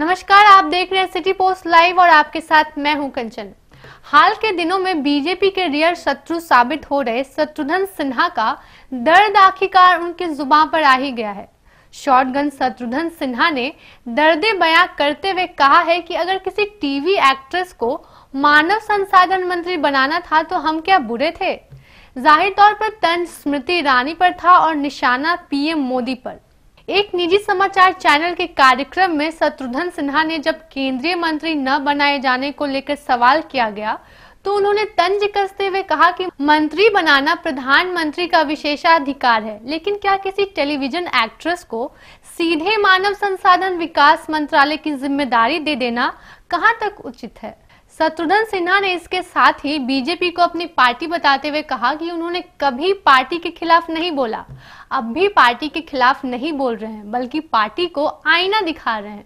नमस्कार आप देख रहे हैं सिटी पोस्ट लाइव और आपके साथ मैं हूं कंचन हाल के दिनों में बीजेपी के रियर शत्रु साबित हो रहे शत्रुघ्न सिन्हा का दर्द आखिरकार उनके जुबान पर आ ही गया है शॉटगन शत्रुघ्न सिन्हा ने दर्दे बयां करते हुए कहा है कि अगर किसी टीवी एक्ट्रेस को मानव संसाधन मंत्री बनाना था तो हम क्या बुरे थे जाहिर तौर पर तंज स्मृति ईरानी पर था और निशाना पीएम मोदी पर एक निजी समाचार चैनल के कार्यक्रम में शत्रुघ्न सिन्हा ने जब केंद्रीय मंत्री न बनाए जाने को लेकर सवाल किया गया तो उन्होंने तंज कसते हुए कहा कि मंत्री बनाना प्रधानमंत्री का विशेषाधिकार है लेकिन क्या किसी टेलीविजन एक्ट्रेस को सीधे मानव संसाधन विकास मंत्रालय की जिम्मेदारी दे देना कहां तक उचित है शत्रुघ्न सिन्हा ने इसके साथ ही बीजेपी को अपनी पार्टी बताते हुए कहा कि उन्होंने कभी पार्टी के खिलाफ नहीं बोला अब भी पार्टी के खिलाफ नहीं बोल रहे हैं बल्कि पार्टी को आईना दिखा रहे हैं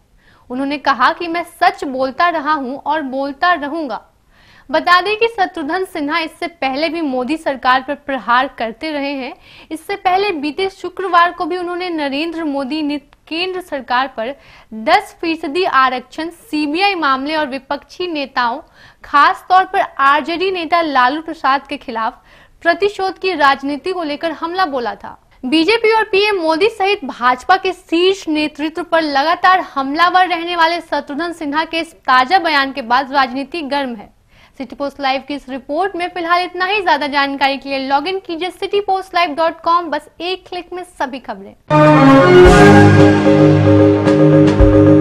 उन्होंने कहा कि मैं सच बोलता रहा हूं और बोलता रहूंगा बता दें कि शत्रुघ्न सिन्हा इससे पहले भी मोदी सरकार पर प्रहार करते रहे हैं इससे पहले बीते शुक्रवार को भी उन्होंने नरेंद्र मोदी ने केंद्र सरकार पर 10 फीसदी आरक्षण सीबीआई मामले और विपक्षी नेताओं खास तौर पर आरजेडी नेता लालू प्रसाद के खिलाफ प्रतिशोध की राजनीति को लेकर हमला बोला था बीजेपी और पीएम मोदी सहित भाजपा के शीर्ष नेतृत्व पर लगातार हमलावर रहने वाले शत्रुघ्न सिन्हा के इस ताजा बयान के बाद राजनीति गर्म है सिटी पोस्ट लाइव की इस रिपोर्ट में फिलहाल इतना ही ज्यादा जानकारी के लिए लॉग इन कीजिए city post live dot com बस एक क्लिक में सभी खबरें